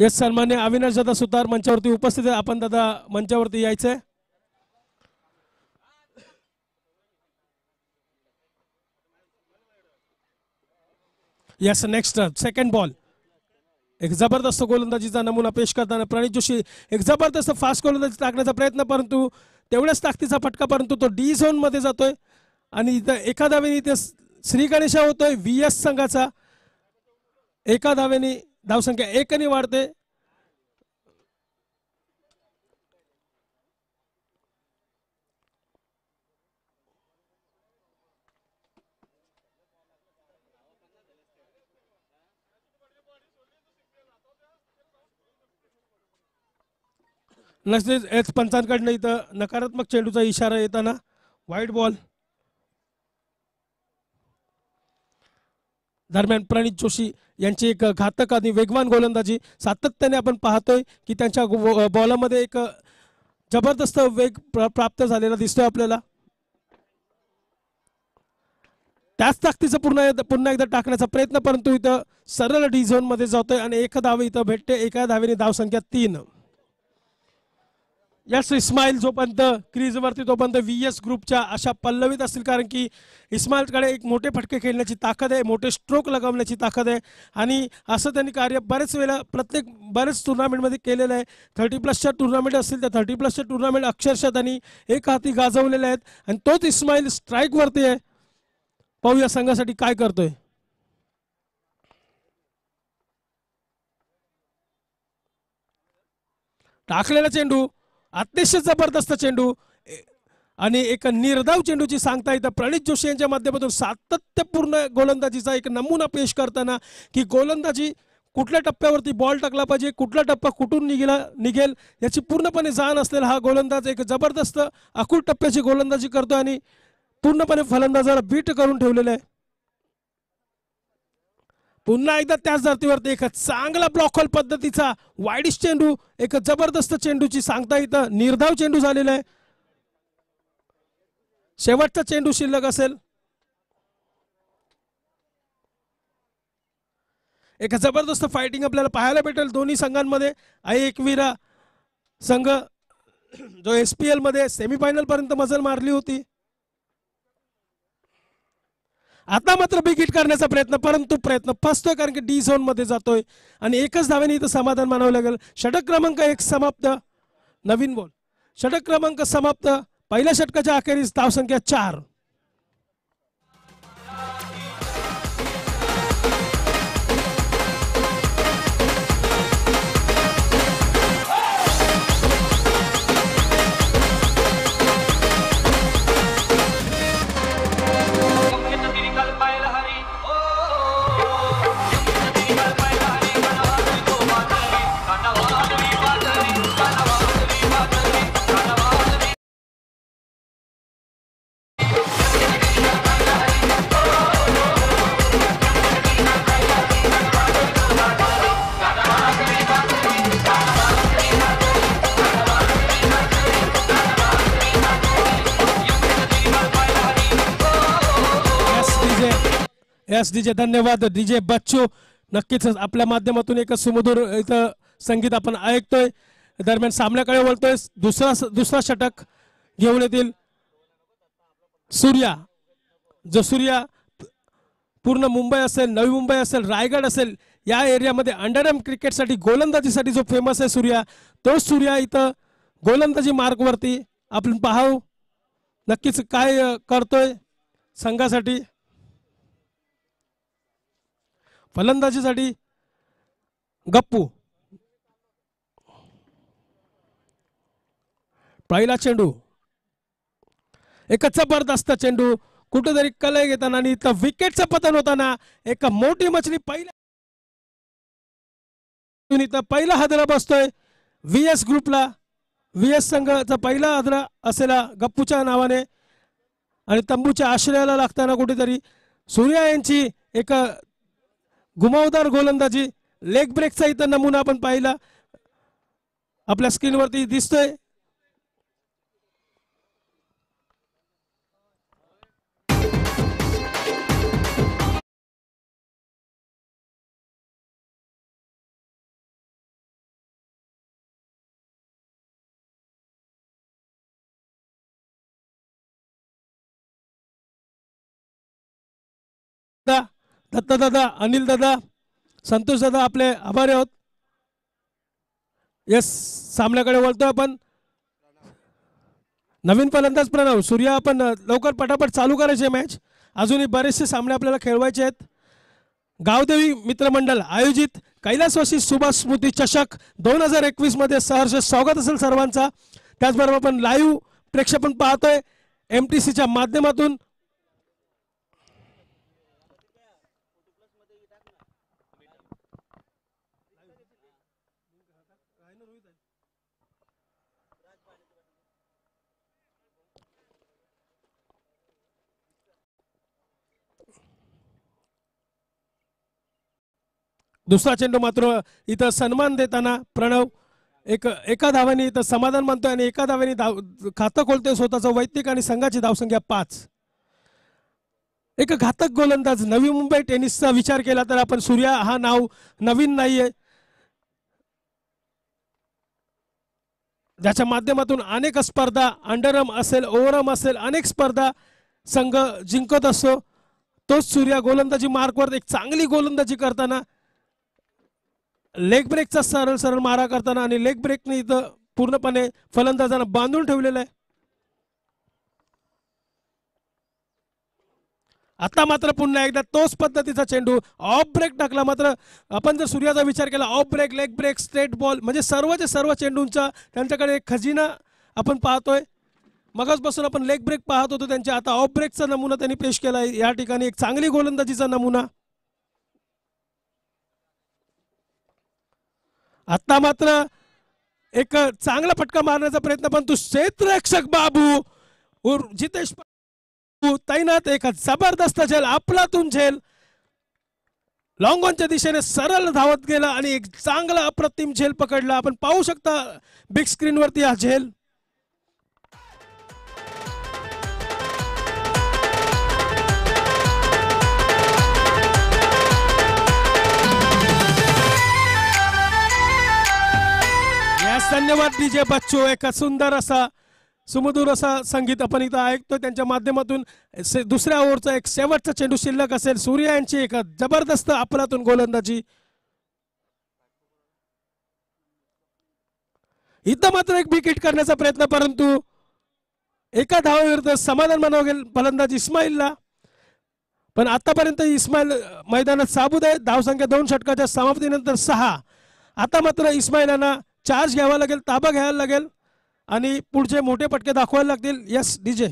yes सन्मान्य अविनाश दादा सुतार मंचावरती उपस्थित आहे आपण दादा मंचावरती यायचंय यस नेक्स्ट सेकंड बॉल एक जबरदस्त गोलंदाजीचा नमुना पेश करताना प्रणित जोशी एक जबरदस्त फास्ट गोलंदाजी टाकण्याचा प्रयत्न परंतु तेवढ्याच ताकदीचा फटका परंतु तो डी झोन मध्ये जातोय आणि इथं एका धावेने इथे श्री गणेशा होतोय व्ही एस संघाचा एका धावेने संख्या एक एकने वाढते नसतेच एच पंचांकडनं इथं नकारात्मक चेंडूचा इशारा येताना व्हाईट बॉल दरम्यान प्रणित जोशी यांची एक घातक आणि वेगवान गोलंदाजी सातत्याने आपण पाहतोय की त्यांच्या बॉलामध्ये एक जबरदस्त वेग प्राप्त झालेला दिसतोय आपल्याला त्याच ताकदीचं पुन्हा पुन्हा एकदा टाकण्याचा प्रयत्न परंतु इथं सरळ डी मध्ये जातोय आणि एक धावे इथं भेटते एका धावेने धावसंख्या तीन यस इस्माईल जोपर्यंत क्रीजवरती तोपर्यंत वी एस ग्रुपच्या अशा पल्लवीत असतील कारण की इस्माईलकडे एक मोठे फटके खेळण्याची ताकद आहे मोठे स्ट्रोक लगावण्याची ताकद आहे आणि असं त्यांनी कार्य बरेच वेळा प्रत्येक बरेच टुर्नामेंटमध्ये केलेलं आहे थर्टी प्लसच्या टुर्नामेंट असतील त्या थर्टी प्लसच्या टुर्नामेंट अक्षरशः त्यांनी एक हाती गाजवलेले आहेत आणि तोच इस्माईल स्ट्राईकवरती आहे या संघासाठी काय करतोय टाकलेला चेंडू अतिशय जबरदस्त चेंडू आणि एक निर्धाव चेंडूची सांगता येतं प्रणित जोशी यांच्या माध्यमातून सातत्यपूर्ण गोलंदाजीचा एक नमुना पेश करताना की गोलंदाजी कुठल्या टप्प्यावरती बॉल टाकला पाहिजे कुठला टप्पा कुठून निघेला निघेल याची पूर्णपणे जाण असलेला हा गोलंदाज एक जबरदस्त अकूट टप्प्याची गोलंदाजी करतो आणि पूर्णपणे फलंदाजाला बीट करून ठेवलेला आहे पुन्हा एकदा त्याच धर्तीवरती एक चांगला ब्लॉक होल पद्धतीचा वाईडिश चेंडू एक जबरदस्त चेंडूची सांगता इथं निर्धाव चेंडू झालेला आहे शेवटचा चेंडू शिल्लक असेल एक जबरदस्त फायटिंग आपल्याला पाहायला भेटेल दोन्ही संघांमध्ये आई एकवीरा संघ जो एस पी एलमध्ये सेमीफायनलपर्यंत मजल मारली होती आता मात्र बिग करण्याचा प्रयत्न परंतु प्रयत्न फसतोय कारण की डी झोनमध्ये जातोय आणि एकच धावेने इथं समाधान मानावं लागेल षटक क्रमांक एक समाप्त नवीन बॉल षटक क्रमांक समाप्त पहिल्या षटकाच्या अखेरीस धावसंख्या चार यस डीजे धन्यवाद डीजे बच्चू नक्कीच आपल्या माध्यमातून एक सुमधूर इथं संगीत आपण ऐकतोय दरम्यान सामन्याकडे बोलतोय दुसरा दुसरा षटक घेऊन येतील सूर्या जो सूर्या पूर्ण मुंबई असेल नवी मुंबई असेल रायगड असेल या एरियामध्ये एम क्रिकेटसाठी गोलंदाजीसाठी जो फेमस आहे सूर्या तोच सूर्या इथं गोलंदाजी मार्गवरती आपण पाहू नक्कीच काय करतोय संघासाठी फलंदाजीसाठी गप्पू पहिला चेंडू एक जबरदस्त चेंडू कुठेतरी कलय घेताना आणि इथं विकेटचं पतन होताना एक मोठी मछली पहिला इथं पहिला हादरा बसतोय व्ही एस ग्रुपला व्ही एस संघाचा पहिला हादरा असेल गप्पूच्या नावाने आणि तंबूच्या आश्रयाला लागताना कुठेतरी सूर्या यांची एक घुमावदार गोलंदाजी लेग ब्रेकचा इथं नमुना आपण पाहिला आपल्या स्क्रीनवरती दिसतोय दादा संतोष संतोषदादा आपले आभारी आहोत येस सामन्याकडे वळतो आपण नवीन फलंदाज प्रणव सूर्या आपण लवकर पटापट चालू करायचे मॅच अजूनही बरेचसे सामने आपल्याला खेळवायचे आहेत गावदेवी मित्रमंडळ आयोजित कैलास सुभाष स्मृती चषक दोन हजार एकवीसमध्ये सहर्ष स्वागत असेल सर्वांचा त्याचबरोबर आपण लाईव्ह पण पाहतोय एम टी सीच्या माध्यमातून दुसरा चेंडू मात्र इथं सन्मान देताना प्रणव एक एका धावाने इथं समाधान मानतोय आणि एका धावाने धाव खातं खोलतोय स्वतःचं वैयक्तिक आणि संघाची धावसंख्या पाच एक घातक गोलंदाज नवी मुंबई टेनिसचा विचार केला तर आपण सूर्या हा नाव नवीन नाहीये ज्याच्या माध्यमातून अनेक स्पर्धा अंडरम असेल ओवरम असेल अनेक स्पर्धा संघ जिंकत असतो तोच सूर्या गोलंदाजी मार्कवर एक चांगली गोलंदाजी करताना लेग ब्रेकचा सरळ सरळ मारा करताना आणि लेग ब्रेकने इथं पूर्णपणे फलंदाजांना बांधून ठेवलेलं आहे आता मात्र पुन्हा एकदा तोच पद्धतीचा चेंडू ऑफ ब्रेक टाकला मात्र आपण जर सूर्याचा विचार केला off break leg break straight ball म्हणजे सर्वच सर्व चेंडूंचा त्यांच्याकडे एक खजिना आपण पाहतोय बसून आपण लेग ब्रेक पाहत होतो त्यांच्या आता ऑफ ब्रेकचा नमुना त्यांनी पेश केला या ठिकाणी एक चांगली गोलंदाजीचा नमुना आत्ता मात्र एक चांगला फटका मारण्याचा प्रयत्न परंतु क्षेत्ररक्षक बाबू जितेश तैनात एका जबरदस्त झेल आपलातून झेल लॉंगॉनच्या दिशेने सरळ धावत गेला आणि एक चांगला अप्रतिम झेल पकडला आपण पाहू शकता बिग स्क्रीनवरती हा झेल धन्यवाद डीजे जे बच्चू एका सुंदर असा सुमधूर असा संगीत आपण इथं ऐकतो त्यांच्या माध्यमातून दुसऱ्या ओव्हरचा एक शेवटचा चेंडू शिल्लक असेल सूर्या यांची एक जबरदस्त आपलातून गोलंदाजी इथं मात्र एक विकेट करण्याचा प्रयत्न परंतु एका धावाविरुद्ध समाधान मानव गेल फलंदाज इस्माईलला पण आतापर्यंत इस्माईल मैदानात साबुद आहे धावसंख्या दोन षटकाच्या समाप्तीनंतर सहा आता मात्र इस्माईलांना चार्ज घ्यावा लागेल ताबा घ्यायला लागेल आणि पुढचे मोठे पटके दाखवायला लागतील यस डी जे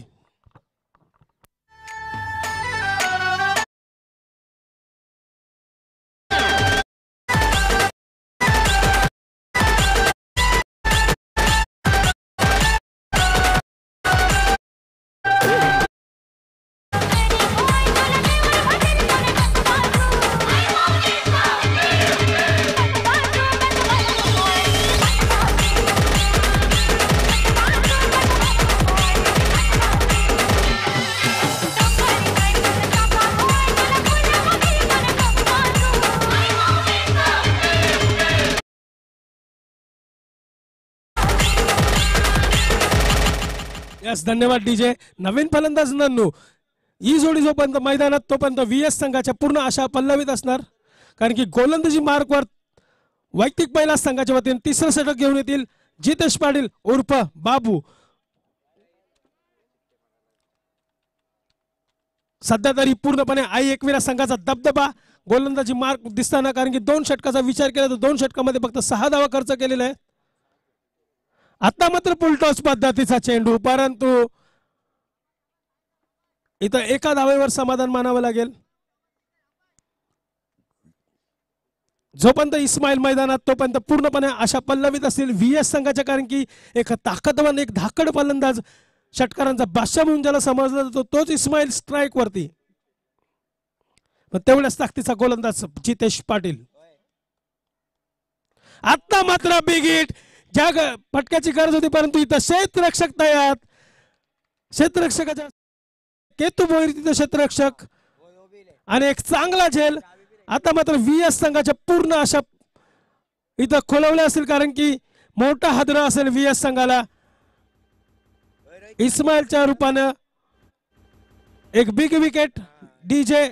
यस धन्यवाद डीजे नवीन फलंदाज नन्नू ही जोडी जोपर्यंत मैदानात तोपर्यंत व्ही एस संघाच्या पूर्ण आशा पल्लवीत असणार कारण की गोलंदाजी मार्कवर वैयक्तिक महिला संघाच्या वतीने तिसरं षटक घेऊन येतील जितेश पाटील उर्फ बाबू सध्या तरी पूर्णपणे आई एकविरा संघाचा दबदबा गोलंदाजी मार्क दिसताना कारण की दोन षटकाचा विचार केला तर दोन षटकामध्ये फक्त सहा धावा खर्च केलेला आहे आता मात्र पुलटॉस पद्धतीचा चेंडू परंतु इथं एका दावेवर समाधान मानावं लागेल जोपर्यंत इस्माईल मैदानात तोपर्यंत पूर्णपणे अशा पल्लवीत असतील व्ही एस संघाच्या कारण की एक ताकदवान एक धाकड फलंदाज षटकारांचा बादशाह म्हणून ज्याला समजला जातो तोच इस्माईल स्ट्राईक वरती तेवढ्याच ताकदीचा गोलंदाज जितेश पाटील आता मात्र बिगिट ज्या फटक्याची गरज होती परंतु इथं शेतरक्षक तयात शेतरक्षकाच्या केतू भोईर तिथं क्षेत्ररक्षक आणि एक चांगला झेल आता मात्र व्ही एस संघाच्या पूर्ण अशा इथं खोलवल्या असेल कारण की मोठा हादरा असेल व्ही एस संघाला इस्माईलच्या रूपानं एक big wicket D J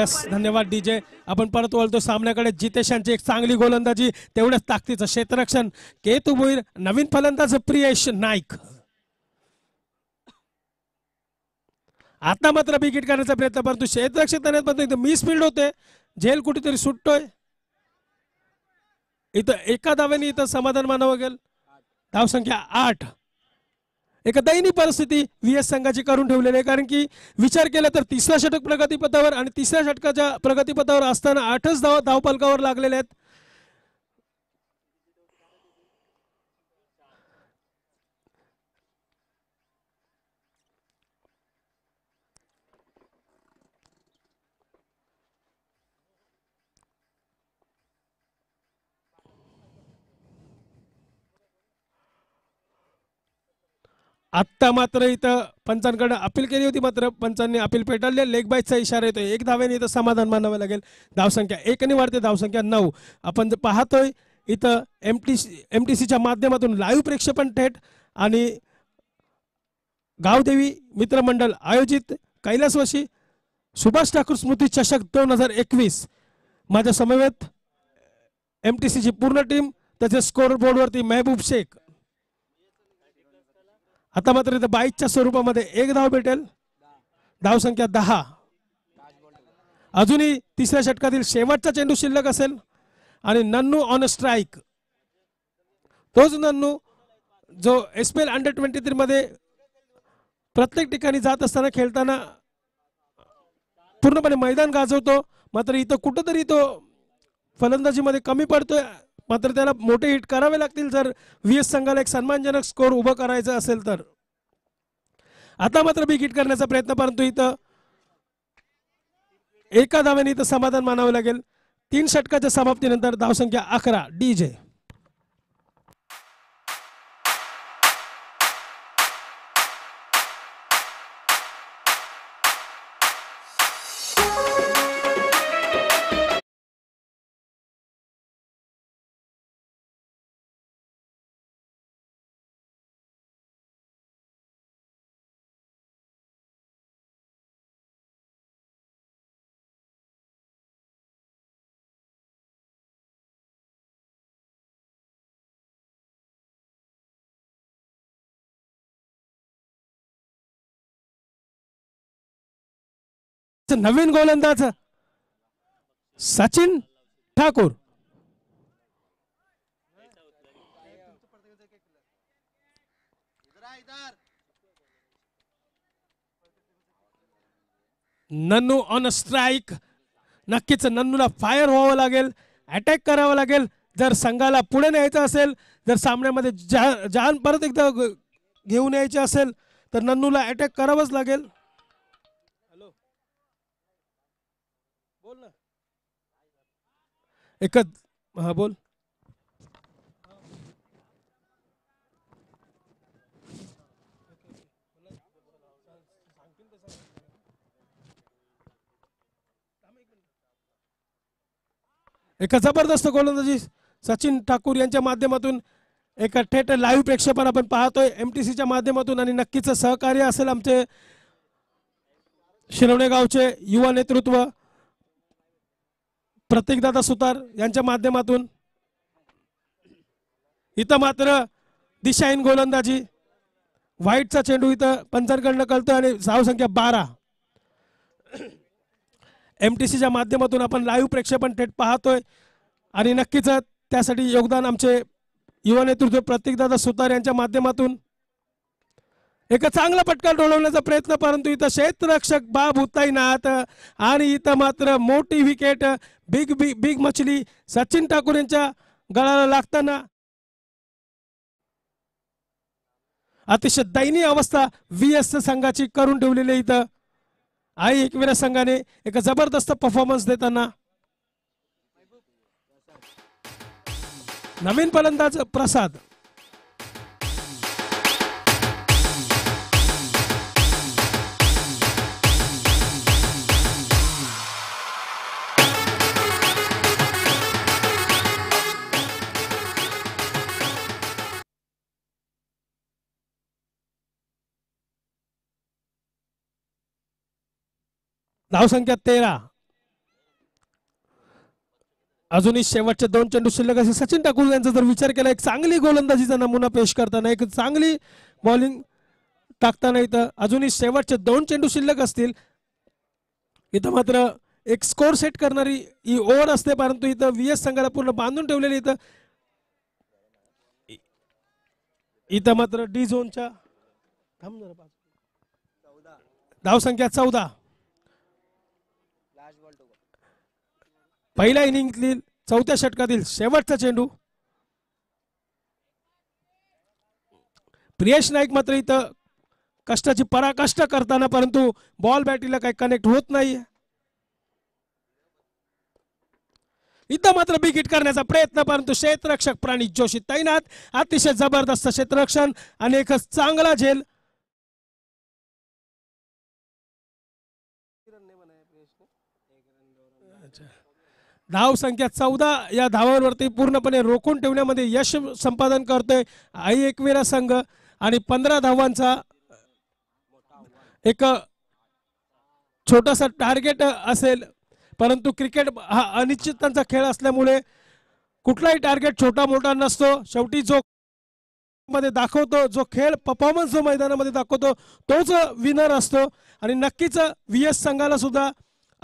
yes धन्यवाद डीजे आपण परत वळतो सामन्याकडे जितेशांची एक चांगली गोलंदाजी तेवढ्याच ताकदीचं क्षेत्ररक्षण केतू भुईर नवीन फलंदाज प्रियश नाईक आता मात्र विकेट करण्याचा प्रयत्न परंतु क्षेत्ररक्षण करण्यात इथं मिस फील्ड होते झेल कुठेतरी सुटतोय इथं एका धाव्याने इथं समाधान मानावं लागेल धावसंख्या आठ एक परिस्थिती व्ही एस संघाची करून ठेवलेली आहे कारण की विचार केला तर तिसऱ्या षटक प्रगतीपथावर आणि तिसऱ्या षटकाच्या प्रगतीपथावर असताना आठच धाव धावपालकावर लागलेल्या आहेत आत्ता मात्र इथं पंचांकडं अपील केली होती मात्र पंचांनी अपील पेटाळले बायचा इशारा येतोय एक धावेने इथं समाधान मानावं लागेल धावसंख्या एकने वाढते धावसंख्या नऊ आपण पाहतोय इथं M T C M T सीच्या माध्यमातून लाईव्ह प्रेक्षेपण थेट आणि गावदेवी मित्रमंडळ आयोजित कैलासवाशी सुभाष ठाकूर स्मृती चषक दोन हजार एकवीस माझ्या समवेत एम टी सीची पूर्ण टीम त्याचे स्कोअर बोर्डवरती मेहबूब शेख आता मात्र इथं बाईसच्या स्वरूपामध्ये एक धाव भेटेल धाव संख्या दहा अजूनही तिसऱ्या षटकातील शेवटचा चेंडू शिल्लक असेल आणि नन्नू ऑन स्ट्राईक तोच नन्नू जो S P L under twenty मध्ये प्रत्येक ठिकाणी जात असताना खेळताना पूर्णपणे मैदान गाजवतो मात्र इथं कुठंतरी तो फलंदाजीमध्ये कमी पडतोय मात्र त्याला मोठे हिट करावे लागतील जर व्ही एस संघाला एक सन्मानजनक स्कोर उभं करायचं असेल तर आता मात्र बिग हिट करण्याचा प्रयत्न परंतु इथं एका धाव्याने इथं समाधान मानावं लागेल तीन षटकाच्या समाप्तीनंतर धावसंख्या अकरा डी जे नवीन गोलंदाज सचिन ठाकूर नन्नू ऑन स्ट्राईक नक्कीच नन्नूला फायर व्हावं लागेल अटॅक करावं लागेल जर संघाला पुढे न्यायचं असेल जर सामन्यामध्ये जहान परत एकदा घेऊन यायचं असेल तर नन्नूला अटॅक करावंच लागेल एकच हा बोल एका जबरदस्त गोलंदाजी सचिन ठाकूर यांच्या माध्यमातून एका थेट लाईव्ह प्रेक्षेपण आपण पाहतोय एम टी सीच्या माध्यमातून आणि नक्कीच सहकार्य असेल आमचे शिरवणे गावचे युवा नेतृत्व दादा सुतार यांच्या माध्यमातून इथं मात्र दिशाईन गोलंदाजी व्हाईटचा चेंडू इथं पंचांकडनं कळतोय आणि साव संख्या बारा एम टी सीच्या माध्यमातून आपण लाईव्ह प्रेक्षेपण थेट पाहतोय आणि नक्कीच त्यासाठी योगदान आमचे युवा नेतृत्व दादा सुतार यांच्या माध्यमातून एक चांगला पटका डोळवण्याचा प्रयत्न परंतु इथं क्षेत्ररक्षक बाब होताही नात आणि इथं मात्र मोठी विकेट बिग बिग बिग मछली सचिन ठाकूर यांच्या गळाला लागताना अतिशय दयनीय अवस्था वी एस संघाची करून ठेवलेली इथं आई एकवीरा संघाने एक जबरदस्त परफॉर्मन्स देताना नवीन फलंदाज प्रसाद धावसंख्या तेरा अजूनही शेवटचे दोन चेंडू शिल्लक असे सचिन टाकूर यांचा जर विचार केला एक चांगली गोलंदाजीचा नमुना पेश करताना एक चांगली बॉलिंग टाकताना इथं अजूनही शेवटचे दोन चेंडू शिल्लक असतील इथं मात्र एक स्कोर सेट करणारी ही ओव्हर असते परंतु इथं व्ही एस संघाला पूर्ण बांधून ठेवलेली इथं इथं मात्र डी झोनच्या धावसंख्या चौदा पहिल्या इनिंगतील चौथ्या षटकातील शेवटचा चेंडू प्रियेश नाईक मात्र इथं कष्टाची पराकष्ट करताना परंतु बॉल बॅटरीला काही कनेक्ट होत नाही इथं मात्र बिकीट करण्याचा प्रयत्न परंतु क्षेत्ररक्षक प्राणी जोशी तैनात अतिशय जबरदस्त क्षेत्ररक्षण आणि एकच चांगला झेल अच्छा धाव संख्या चौदा या धावांवरती पूर्णपणे रोखून ठेवण्यामध्ये यश संपादन करतोय आई एकवेरा संघ आणि पंधरा धावांचा एक छोटासा टार्गेट असेल परंतु क्रिकेट हा अनिश्चितांचा खेळ असल्यामुळे कुठलाही टार्गेट छोटा मोठा नसतो शेवटी जो मध्ये दाखवतो जो खेळ परफॉर्मन्स जो मैदानामध्ये दाखवतो तोच विनर असतो आणि नक्कीच व्ही एस संघाला सुद्धा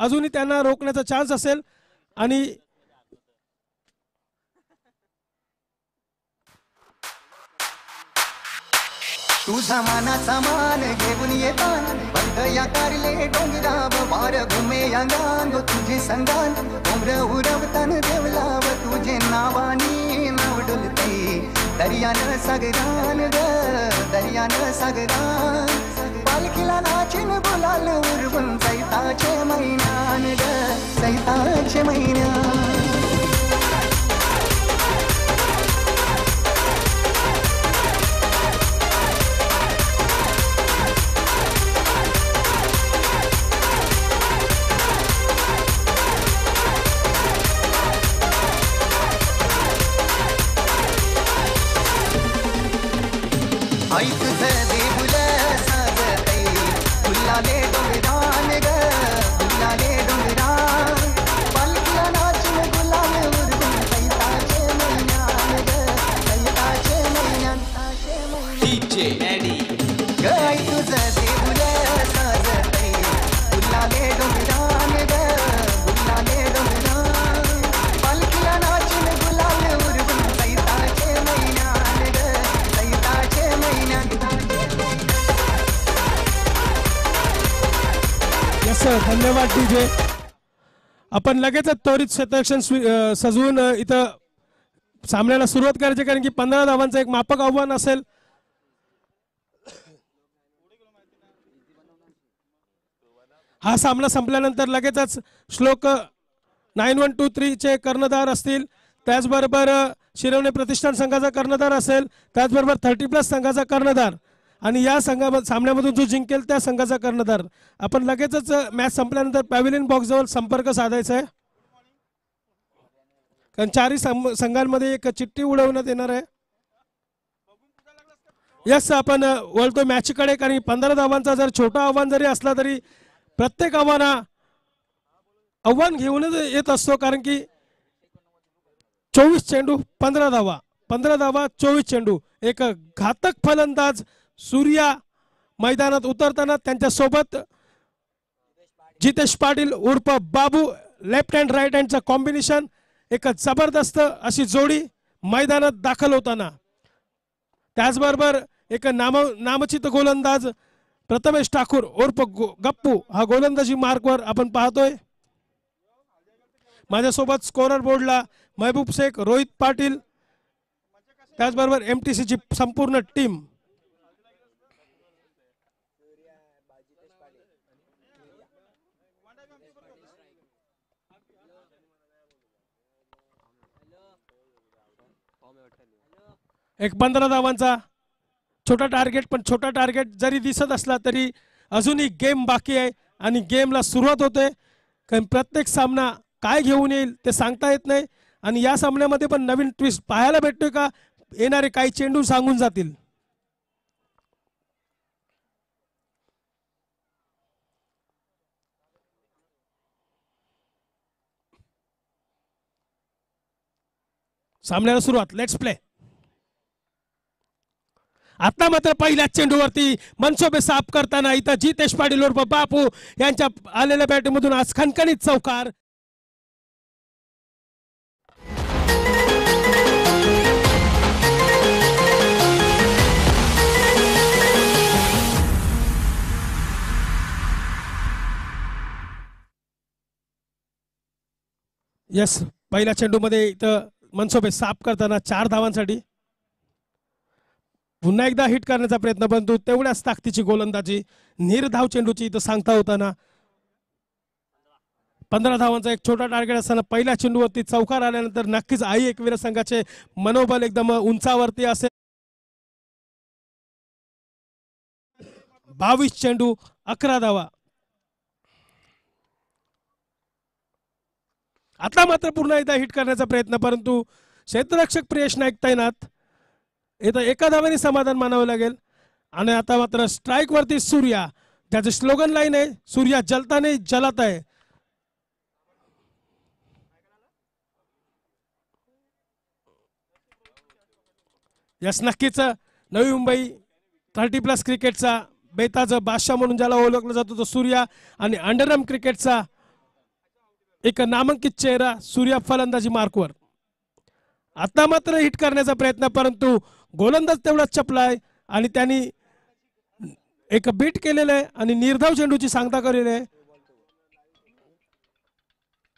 अजूनही त्यांना रोखण्याचा चान्स असेल तू तुझा मानाचा घेन ये येतान बंद या कारले डोंगराव वार घुमे अंगान तुझे संगान उम्र डोंगर तन देवलाव तुझे नावानी नाव डुलती दरिया न सगरान ग न सगरान पालखीला नाचिन बुलाल उर्वंत सैताचे महिन्यान ग सैताचे महिना सर धन्यवाद डीजे आपण लगेचच त्वरित शतरक्षण सजवून इथं सामन्याला सुरुवात करायची कारण की पंधरा धावांचं एक मापक आव्हान असेल हा सामना संपल्यानंतर लगेचच श्लोक नाईन वन टू चे कर्णधार असतील त्याचबरोबर शिरवणे प्रतिष्ठान संघाचा कर्णधार असेल त्याचबरोबर थर्टी प्लस संघाचा कर्णधार आणि या संघा सामन्यामधून जो जिंकेल त्या संघाचा कर्णधार आपण लगेचच मॅच संपल्यानंतर पॅव्हिलियन जवळ संपर्क साधायचा आहे कारण चारही संघांमध्ये एक चिठ्ठी उडवण्यात येणार आहे यस आपण वळतो मॅचकडे कारण पंधरा धावांचा जर छोटा आव्हान जरी असला तरी प्रत्येक आव्हाना आव्हान घेऊनच येत असतो कारण की चोवीस चेंडू पंधरा धावा पंधरा धावा चोवीस चेंडू एक घातक फलंदाज सूर्या मैदानात उतरताना त्यांच्यासोबत जितेश पाटील उर्फ बाबू लेफ्ट अँड राईट हँडचं कॉम्बिनेशन एक जबरदस्त अशी जोडी मैदानात दाखल होताना त्याचबरोबर एक नाम नामचित गोलंदाज प्रथमेश ठाकूर उर्फ गप्पू हा गोलंदाजी मार्कवर आपण पाहतोय माझ्यासोबत स्कोरर बोर्डला महबूब शेख रोहित पाटील त्याचबरोबर एम टी सीची संपूर्ण टीम एक पंधरा धावांचा छोटा टार्गेट पण छोटा टार्गेट जरी दिसत असला तरी अजूनही गेम बाकी आहे आणि गेमला सुरुवात होते कारण प्रत्येक सामना काय घेऊन येईल ते सांगता येत नाही आणि या सामन्यामध्ये पण नवीन ट्विस्ट पाहायला भेटतोय का येणारे काही चेंडू सांगून जातील सामन्याला सुरुवात लेट्स प्ले आता मात्र पहिल्याच चेंडूवरती मनसोबे साफ करताना इथं जितेश पाटील उर्फ बापू यांच्या आलेल्या बॅटीमधून आज खणखणीत चौकार यस पहिल्या चेंडूमध्ये इथं मनसोबे साफ करताना चार धावांसाठी पुन्हा एकदा हिट करण्याचा प्रयत्न परंतु तेवढ्याच ताकदीची गोलंदाजी निर्धाव चेंडूची इथं सांगता होताना पंधरा धावांचा एक छोटा टार्गेट असताना पहिल्या चेंडूवरती चौकार आल्यानंतर नक्कीच आई एकवीर संघाचे मनोबल एकदम उंचावरती असेल बावीस चेंडू अकरा धावा आता मात्र पुन्हा एकदा हिट करण्याचा प्रयत्न परंतु क्षेत्ररक्षक प्रियेश नाईक तैनात येतं एका धावेने समाधान मानावं लागेल आणि आता मात्र स्ट्राईकवरती सूर्या त्याचं स्लोगन लाईन आहे सूर्या नाही जलत आहे यस नक्कीच नवी मुंबई थर्टी प्लस क्रिकेटचा बेताज बादशाह म्हणून ज्याला ओळखला जातो तो सूर्या आणि अंडरम क्रिकेटचा एक नामांकित चेहरा सूर्या फलंदाजी मार्कवर आता मात्र हिट करण्याचा प्रयत्न परंतु गोलंदाज तेवढाच चपलाय आणि त्यांनी एक बीट केलेलं आहे आणि निर्धाव चेंडूची सांगता करेल आहे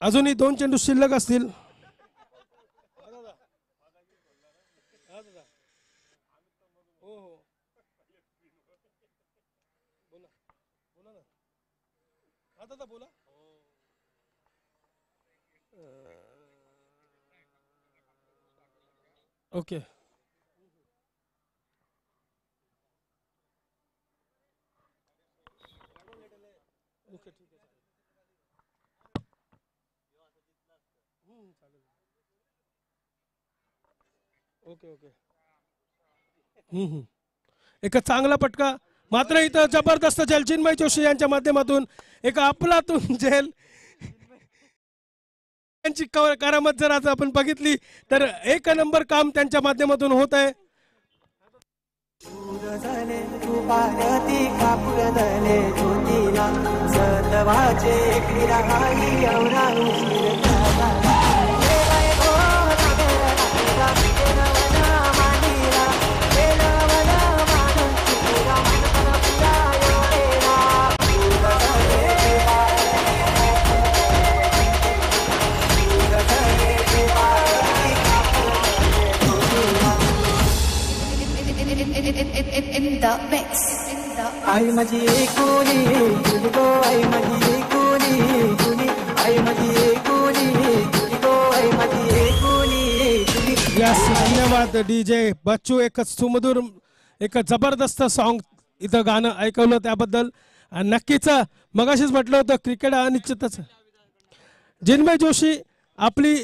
अजूनही दोन चेंडू शिल्लक असतील बोला ओके ओके एक चांगला पटका मात्र इथं जबरदस्त जलचिन्मय जोशी यांच्या माध्यमातून एक आपलातून जेल त्यांची करामत जर आज आपण बघितली तर एक नंबर काम त्यांच्या माध्यमातून होत आहे आई माझी एकोणी तुझी आई माझी एकोणी तुझी आई माझी एकोणी तुझी आई माझी एकोणी यस धन्यवाद डी जे बच्चू एक सुमधुर एक जबरदस्त सॉन्ग इथं गाणं ऐकवलं त्याबद्दल आणि नक्कीच मगाशीच म्हटलं होतं क्रिकेट अनिश्चितच निश्चितच जोशी आपली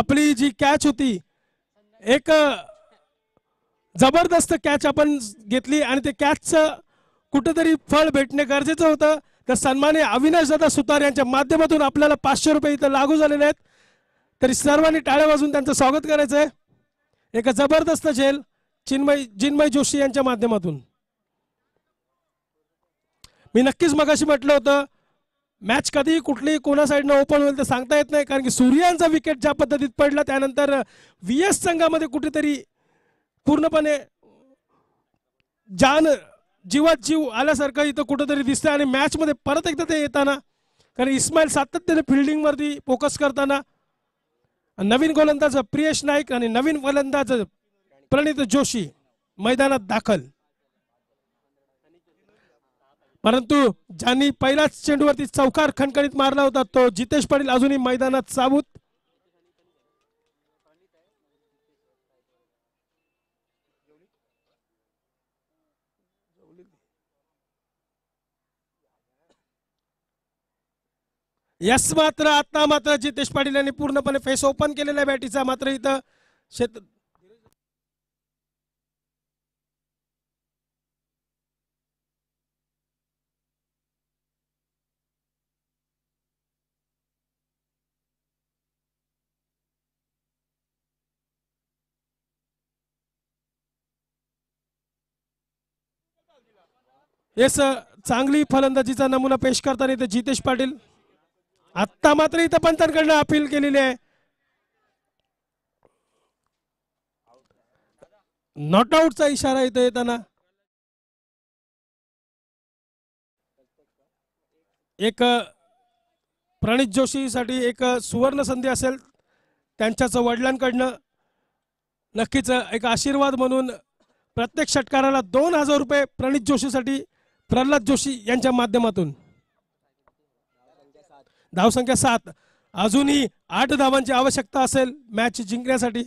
आपली जी कॅच होती एक जबरदस्त कॅच आपण घेतली आणि ते कॅचचं कुठंतरी फळ भेटणे गरजेचं होतं तर अविनाश दादा सुतार यांच्या माध्यमातून आपल्याला पाचशे रुपये इथं लागू झालेले आहेत तरी सर्वांनी टाळ्या वाजून त्यांचं स्वागत करायचं आहे एका जबरदस्त झेल चिन्मय जिन्मय जोशी यांच्या माध्यमातून मी नक्कीच मगाशी म्हटलं होतं मॅच कधी कुठली कोणा साईडनं ओपन होईल ते सांगता येत नाही कारण की सूर्यांचा विकेट ज्या पद्धतीत पडला त्यानंतर व्ही एस संघामध्ये कुठेतरी पूर्णपणे जान जीवात जीव आल्यासारखं इथं कुठंतरी दिसतं आणि मॅचमध्ये परत एकदा ते येताना कारण इस्माईल सातत्याने फिल्डिंगवरती फोकस करताना नवीन गोलंदाज प्रियेश नाईक आणि नवीन गोलंदाज प्रणित जोशी मैदानात दाखल परंतु ज्यांनी पहिलाच चेंडूवरती चौकार खणखणीत मारला होता तो जितेश पाटील अजूनही मैदानात साबूत यस मात्र आता मात्र जितेश पाटील यांनी पूर्णपणे फेस ओपन केलेला आहे बॅटीचा मात्र इथं शेत येस चांगली फलंदाजीचा नमुना पेश करताना इथे जितेश पाटील आत्ता मात्र इथं पंतांकडनं अपील केलेली आहे नॉट चा इशारा इथं येताना एक प्रणित जोशीसाठी एक सुवर्ण संधी असेल त्यांच्याच वडिलांकडनं नक्कीच एक आशीर्वाद म्हणून प्रत्येक षटकाराला दोन हजार रुपये प्रणित जोशीसाठी प्रल्हाद जोशी यांच्या माध्यमातून धावसंख्या सात अजूनही आठ धावांची आवश्यकता असेल मॅच जिंकण्यासाठी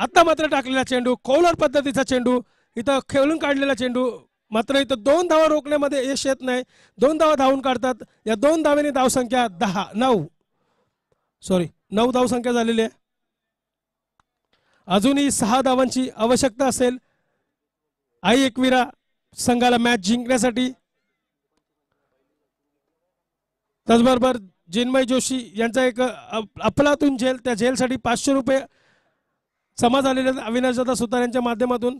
आत्ता मात्र टाकलेला चेंडू कौलर पद्धतीचा चेंडू इथं खेळून काढलेला चेंडू मात्र इथं दोन धावा रोखण्यामध्ये यश येत नाही दोन धावा धावून काढतात या दोन धावेने धावसंख्या दहा नऊ सॉरी नऊ धावसंख्या झालेली आहे अजूनही सहा धावांची आवश्यकता असेल आई एकविरा संघाला मॅच जिंकण्यासाठी त्याचबरोबर जिनमय जोशी यांचा एक अफलातून झेल त्या झेलसाठी पाचशे रुपये समाज आलेले दादा सुतार यांच्या माध्यमातून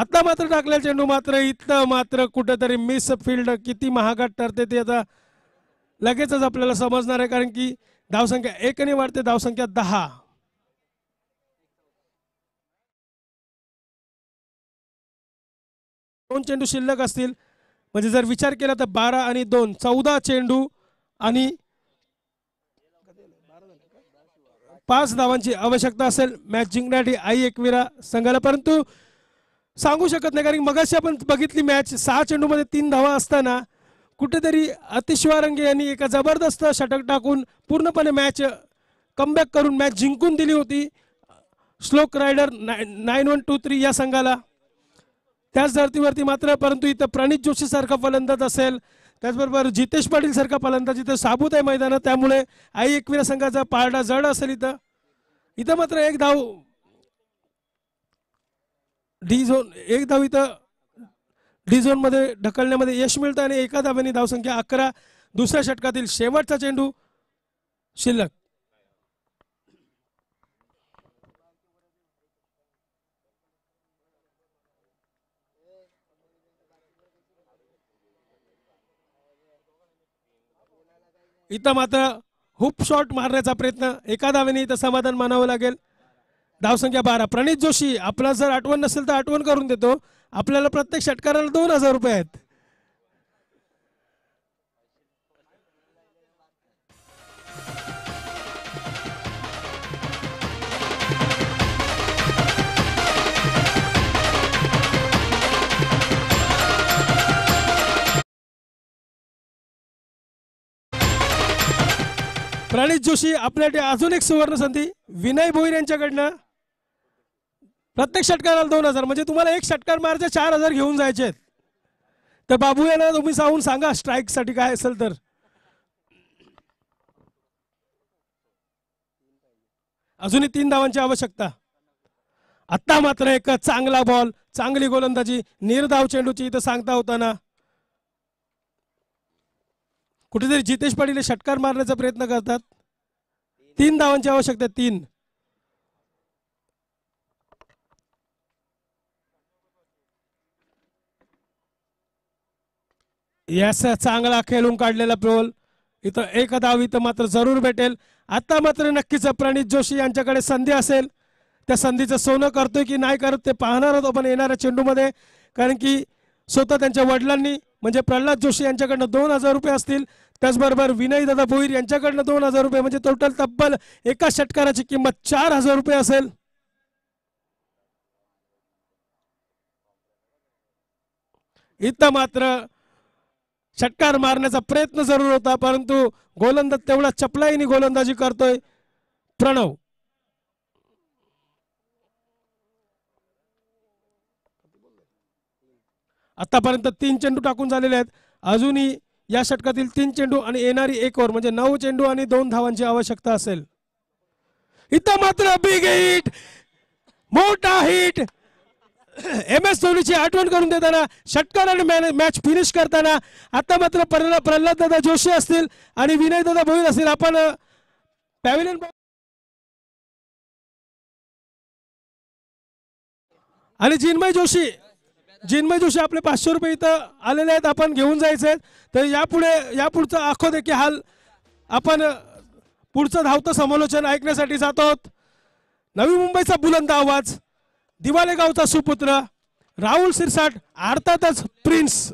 आता मात्र टाकलेला चेंडू मात्र इथं मात्र कुठेतरी मिस फील्ड किती महागात ठरते ते आता लगेचच आपल्याला समजणार आहे कारण की धावसंख्या एकने वाढते धावसंख्या दहा दोन चेंडू शिल्लक असतील म्हणजे जर विचार केला तर बारा आणि दोन चौदा चेंडू आणि पाच धावांची आवश्यकता असेल मॅच जिंकण्यासाठी आई एकविरा संघाला परंतु सांगू शकत नाही कारण मगाशी आपण बघितली मॅच सहा चेंडूमध्ये तीन धावा असताना कुठेतरी अतिशवारंगे यांनी एका जबरदस्त षटक टाकून पूर्णपणे मॅच कमबॅक करून मॅच जिंकून दिली होती Shlok rider nine one two three या संघाला त्याच धर्तीवरती मात्र परंतु इथं प्रणित जोशीसारखा फलंदाज असेल त्याचबरोबर जितेश पाटील सारखा फलंदाज इथं साबूत आहे मैदान त्यामुळे आई एकविरा संघाचा पारडा जड असेल इथं इथं मात्र एक धाव डी झोन एक धाव इथं डी झोन मध्ये ढकलण्यामध्ये यश मिळतं आणि एका धाव्याने धावसंख्या अकरा दुसऱ्या षटकातील शेवटचा चेंडू शिल्लक इथं मात्र हुप शॉट मारण्याचा प्रयत्न एका धावेने इथं समाधान मानावं लागेल धावसंख्या बारा प्रणित जोशी आपला जर आठवण नसेल तर आठवण करून देतो आपल्याला प्रत्येक षटकाराला दोन हजार रुपये आहेत प्रणित जोशी आपल्यासाठी अजून एक सुवर्ण संधी विनय भोईर यांच्याकडनं प्रत्येक षटकाराला दोन हजार म्हणजे तुम्हाला एक षटकार मारचे चार हजार घेऊन जायचे आहेत तर बाबू यांना तुम्ही सांगून सांगा स्ट्राईकसाठी काय असेल तर अजूनही तीन धावांची आवश्यकता आत्ता मात्र एक चांगला बॉल चांगली गोलंदाजी निर्धाव चेंडूची इथं सांगता होताना कुठेतरी जितेश पाटील षटकार मारण्याचा प्रयत्न करतात तीन धावांची आवश्यकता तीन यास चांगला खेळून काढलेला प्रोल इथं एक धाव इथं मात्र जरूर भेटेल आता मात्र नक्कीच प्रणित जोशी यांच्याकडे संधी असेल त्या संधीचं सोनं करतोय की नाही करत ते पाहणार होतो पण येणाऱ्या चेंडूमध्ये कारण की स्वतः त्यांच्या वडिलांनी म्हणजे प्रल्हाद जोशी यांच्याकडनं दोन हजार रुपये असतील त्याचबरोबर दादा भोईर यांच्याकडनं दोन हजार रुपये म्हणजे टोटल तब्बल एका षटकाराची किंमत चार हजार रुपये असेल इथं मात्र षटकार मारण्याचा प्रयत्न जरूर होता परंतु गोलंदाज तेवढा चपलाईनी गोलंदाजी करतोय प्रणव आत्तापर्यंत तीन चेंडू टाकून झालेले आहेत अजूनही या षटकातील तीन चेंडू आणि येणारी एक ओव्हर म्हणजे नऊ चेंडू आणि दोन धावांची आवश्यकता असेल इथं मात्र बिग हिट मोठा हिट एम एस धोनीची आठवण करून देताना षटकार आणि मॅच फिनिश करताना आता मात्र प्रल्हाद दादा जोशी असतील आणि विनय दादा भोईल असतील आपण पॅव्हिलियन आणि जिनमय जोशी जिन्मय जोशी आपले पाचशे रुपये इथं आलेले आहेत आपण घेऊन जायचे तर यापुढे यापुढचं आखो देखील हाल आपण पुढचं धावतं समालोचन ऐकण्यासाठी जात आहोत नवी मुंबईचा बुलंद आवाज दिवालेगावचा सुपुत्र राहुल सिरसाट अर्थातच प्रिन्स